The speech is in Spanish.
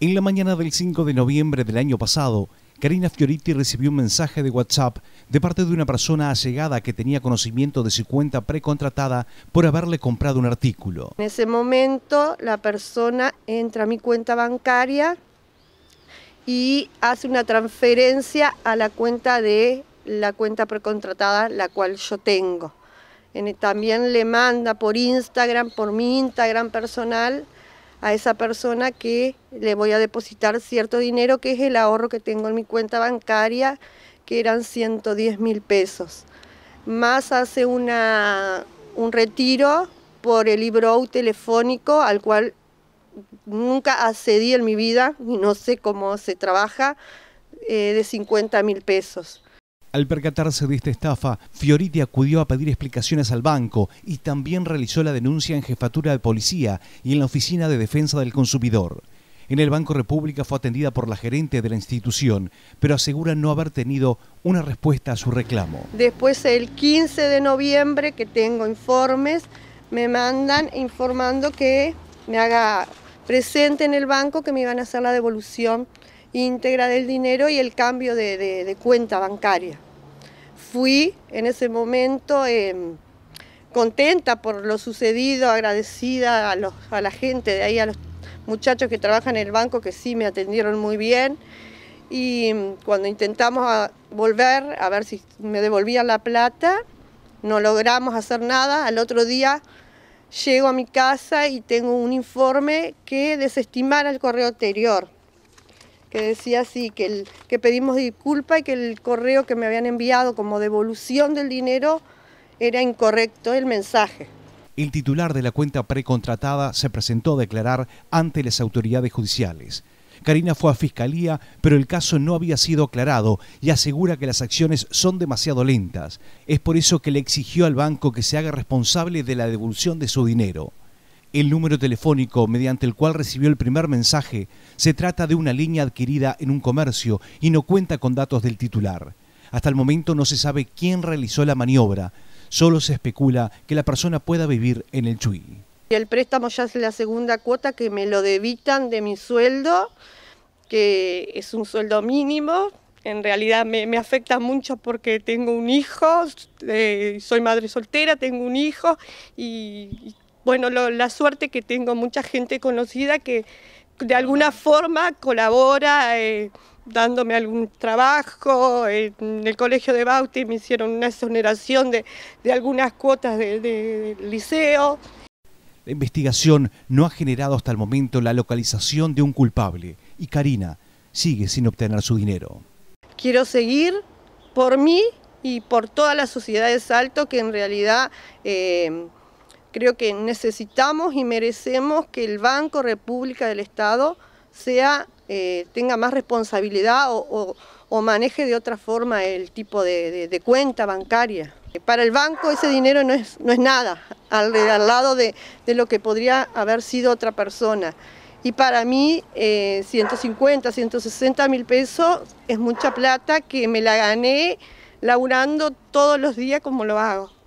En la mañana del 5 de noviembre del año pasado, Karina Fioriti recibió un mensaje de WhatsApp de parte de una persona allegada que tenía conocimiento de su cuenta precontratada por haberle comprado un artículo. En ese momento la persona entra a mi cuenta bancaria y hace una transferencia a la cuenta de la cuenta precontratada, la cual yo tengo. También le manda por Instagram, por mi Instagram personal, a esa persona que le voy a depositar cierto dinero, que es el ahorro que tengo en mi cuenta bancaria, que eran 110 mil pesos. Más hace un retiro por el libro telefónico al cual nunca accedí en mi vida y no sé cómo se trabaja, eh, de 50 mil pesos. Al percatarse de esta estafa, Fioriti acudió a pedir explicaciones al banco y también realizó la denuncia en jefatura de policía y en la Oficina de Defensa del Consumidor. En el Banco República fue atendida por la gerente de la institución, pero asegura no haber tenido una respuesta a su reclamo. Después, el 15 de noviembre, que tengo informes, me mandan informando que me haga presente en el banco que me iban a hacer la devolución íntegra del dinero y el cambio de, cuenta bancaria. Fui en ese momento em, contenta por lo sucedido, agradecida a, la gente de ahí, a los muchachos que trabajan en el banco que sí me atendieron muy bien. Y em, cuando intentamos ah, volver a ver si me devolvían la plata, no logramos hacer nada. Al otro día llego a mi casa y tengo un informe que desestimara el correo anterior que decía así, que, el, que pedimos disculpa y que el correo que me habían enviado como devolución del dinero era incorrecto el mensaje. El titular de la cuenta precontratada se presentó a declarar ante las autoridades judiciales. Karina fue a fiscalía, pero el caso no había sido aclarado y asegura que las acciones son demasiado lentas. Es por eso que le exigió al banco que se haga responsable de la devolución de su dinero el número telefónico mediante el cual recibió el primer mensaje se trata de una línea adquirida en un comercio y no cuenta con datos del titular. Hasta el momento no se sabe quién realizó la maniobra, solo se especula que la persona pueda vivir en el Chuy. El préstamo ya es la segunda cuota que me lo debitan de mi sueldo, que es un sueldo mínimo. En realidad me, afecta mucho porque tengo un hijo, eh, soy madre soltera, tengo un hijo y bueno, la suerte que tengo mucha gente conocida que de alguna forma colabora eh, dándome algún trabajo. En el colegio de Bauti me hicieron una exoneración de, algunas cuotas del liceo. La investigación no ha generado hasta el momento la localización de un culpable y Karina sigue sin obtener su dinero. Quiero seguir por mí y por toda la sociedad de Salto que en realidad... Eh, Creo que necesitamos y merecemos que el Banco República del Estado sea, eh, tenga más responsabilidad o, maneje de otra forma el tipo de, cuenta bancaria. Para el banco ese dinero no es, no es nada, al, lado de, lo que podría haber sido otra persona. Y para mí, 150, eh, 160 mil pesos es mucha plata que me la gané laburando todos los días como lo hago.